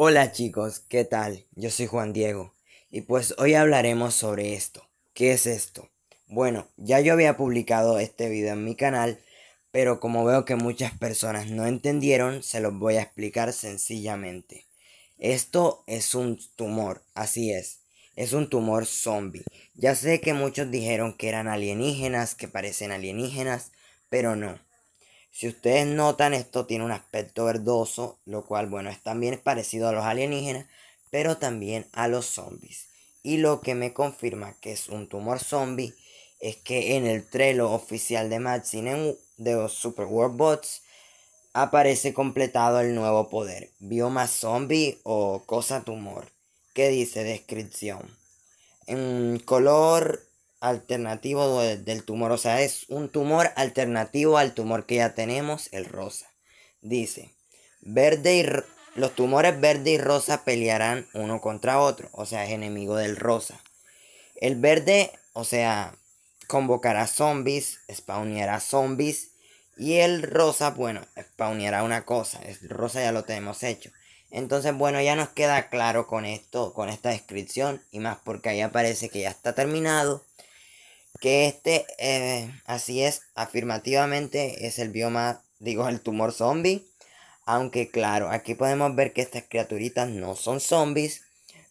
Hola chicos, ¿qué tal? Yo soy Juan Diego y pues hoy hablaremos sobre esto. ¿Qué es esto? Bueno, ya yo había publicado este video en mi canal, pero como veo que muchas personas no entendieron, se los voy a explicar sencillamente. Esto es un tumor, así es. Es un tumor zombie. Ya sé que muchos dijeron que eran alienígenas, que parecen alienígenas, pero no. Si ustedes notan, esto tiene un aspecto verdoso, lo cual, bueno, es también parecido a los alienígenas, pero también a los zombies. Y lo que me confirma que es un tumor zombie es que en el trelo oficial de Maxine de los Super World Bots aparece completado el nuevo poder, bioma zombie o cosa tumor, que dice descripción. En color alternativo del tumor, o sea, es un tumor alternativo al tumor que ya tenemos, el rosa. Dice, verde los tumores verde y rosa pelearán uno contra otro, o sea, es enemigo del rosa. El verde, o sea, convocará zombies, spawneará zombies. Y el rosa, bueno, spawneará una cosa. El rosa ya lo tenemos hecho. Entonces, bueno, ya nos queda claro con esto, con esta descripción. Y más porque ahí aparece que ya está terminado que este, eh, así es, afirmativamente es el bioma, digo, el tumor zombie. Aunque claro, aquí podemos ver que estas criaturitas no son zombies,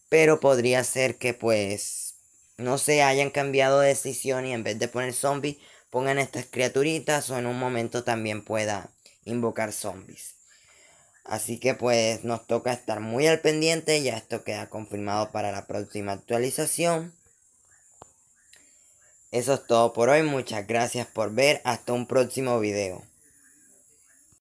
pero podría ser que pues no se hayan cambiado de decisión y en vez de poner zombies pongan estas criaturitas o en un momento también pueda invocar zombies. Así que pues nos toca estar muy al pendiente, ya esto queda confirmado para la próxima actualización. Eso es todo por hoy, muchas gracias por ver, hasta un próximo video.